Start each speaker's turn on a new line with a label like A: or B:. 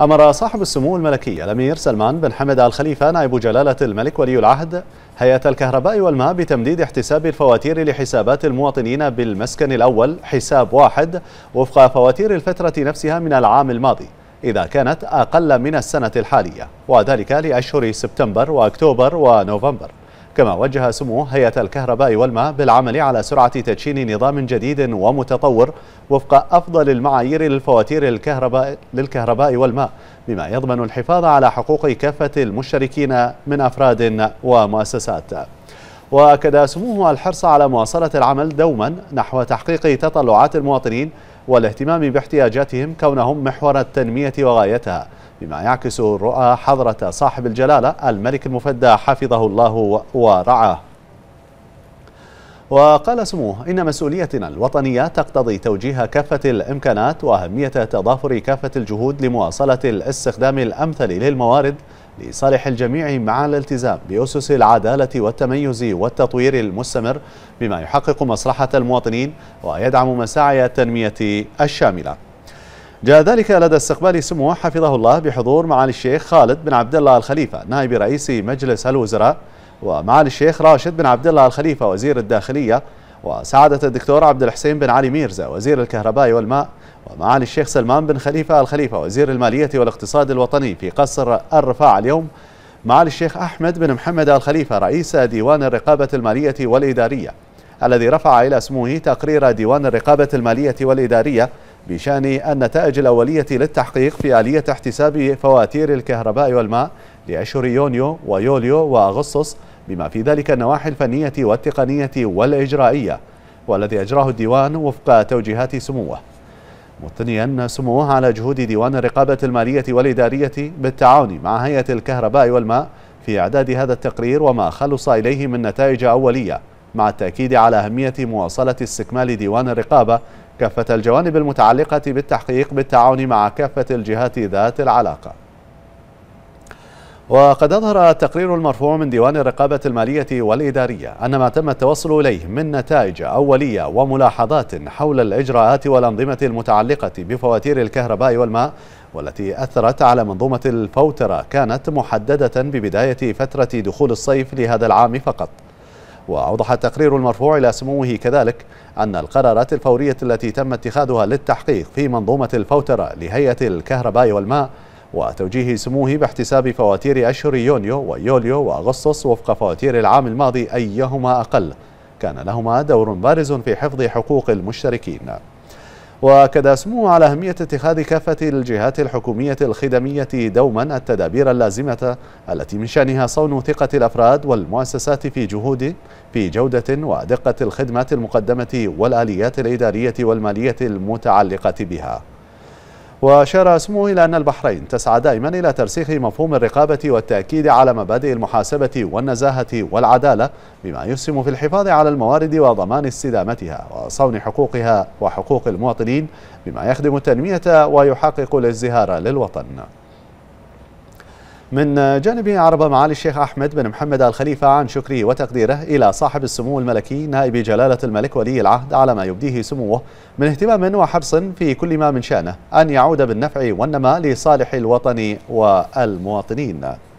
A: أمر صاحب السمو الملكي الأمير سلمان بن حمد آل خليفة نائب جلالة الملك ولي العهد هيئة الكهرباء والماء بتمديد احتساب الفواتير لحسابات المواطنين بالمسكن الأول حساب واحد وفق فواتير الفترة نفسها من العام الماضي إذا كانت أقل من السنة الحالية وذلك لأشهر سبتمبر وأكتوبر ونوفمبر كما وجه سمو هيئة الكهرباء والماء بالعمل على سرعة تدشين نظام جديد ومتطور وفق أفضل المعايير للفواتير الكهرباء للكهرباء والماء بما يضمن الحفاظ على حقوق كافة المشتركين من أفراد ومؤسسات واكد سموه الحرص على مواصله العمل دوما نحو تحقيق تطلعات المواطنين والاهتمام باحتياجاتهم كونهم محور التنميه وغايتها بما يعكس الرؤى حضره صاحب الجلاله الملك المفدى حفظه الله ورعاه وقال سموه إن مسؤوليتنا الوطنية تقتضي توجيه كافة الإمكانات وأهمية تضافر كافة الجهود لمواصلة الاستخدام الأمثل للموارد لصالح الجميع مع الالتزام بأسس العدالة والتميز والتطوير المستمر بما يحقق مصلحة المواطنين ويدعم مساعي التنمية الشاملة جاء ذلك لدى استقبال سموه حفظه الله بحضور معالي الشيخ خالد بن عبد الله الخليفة نائب رئيس مجلس الوزراء ومعالي الشيخ راشد بن عبد الله الخليفة وزير الداخلية وسعادة الدكتور عبد الحسين بن علي ميرزا وزير الكهرباء والماء ومعالي الشيخ سلمان بن خليفة الخليفة وزير المالية والاقتصاد الوطني في قصر الرفاع اليوم معالي الشيخ أحمد بن محمد الخليفة رئيس ديوان الرقابة المالية والإدارية الذي رفع إلى سموه تقرير ديوان الرقابة المالية والإدارية بشأن النتائج الأولية للتحقيق في آلية احتساب فواتير الكهرباء والماء لأشهر يونيو ويوليو وأغسطس بما في ذلك النواحي الفنية والتقنية والإجرائية والذي أجراه الديوان وفق توجيهات سموه مثنيا سموه على جهود ديوان الرقابة المالية والإدارية بالتعاون مع هيئة الكهرباء والماء في إعداد هذا التقرير وما خلص إليه من نتائج أولية مع التأكيد على أهمية مواصلة استكمال ديوان الرقابة كافة الجوانب المتعلقة بالتحقيق بالتعاون مع كافة الجهات ذات العلاقة وقد أظهر التقرير المرفوع من ديوان الرقابة المالية والإدارية أن ما تم التوصل إليه من نتائج أولية وملاحظات حول الإجراءات والأنظمة المتعلقة بفواتير الكهرباء والماء والتي أثرت على منظومة الفوترة كانت محددة ببداية فترة دخول الصيف لهذا العام فقط وأوضح التقرير المرفوع إلى سموه كذلك أن القرارات الفورية التي تم اتخاذها للتحقيق في منظومة الفوترة لهيئة الكهرباء والماء وتوجيه سموه باحتساب فواتير أشهر يونيو ويوليو وأغسطس وفق فواتير العام الماضي أيهما أقل كان لهما دور بارز في حفظ حقوق المشتركين وأكد سموه على أهمية اتخاذ كافة الجهات الحكومية الخدمية دوما التدابير اللازمة التي من شأنها صون ثقة الأفراد والمؤسسات في جهود في جودة ودقة الخدمات المقدمة والآليات الإدارية والمالية المتعلقة بها وأشار اسمه إلى أن البحرين تسعى دائما إلى ترسيخ مفهوم الرقابة والتأكيد على مبادئ المحاسبة والنزاهة والعدالة بما يسهم في الحفاظ على الموارد وضمان استدامتها وصون حقوقها وحقوق المواطنين بما يخدم التنمية ويحقق الازدهار للوطن من جانبه عرب معالي الشيخ أحمد بن محمد الخليفة عن شكره وتقديره إلى صاحب السمو الملكي نائب جلالة الملك ولي العهد على ما يبديه سموه من اهتمام وحرص في كل ما من شأنه أن يعود بالنفع والنماء لصالح الوطن والمواطنين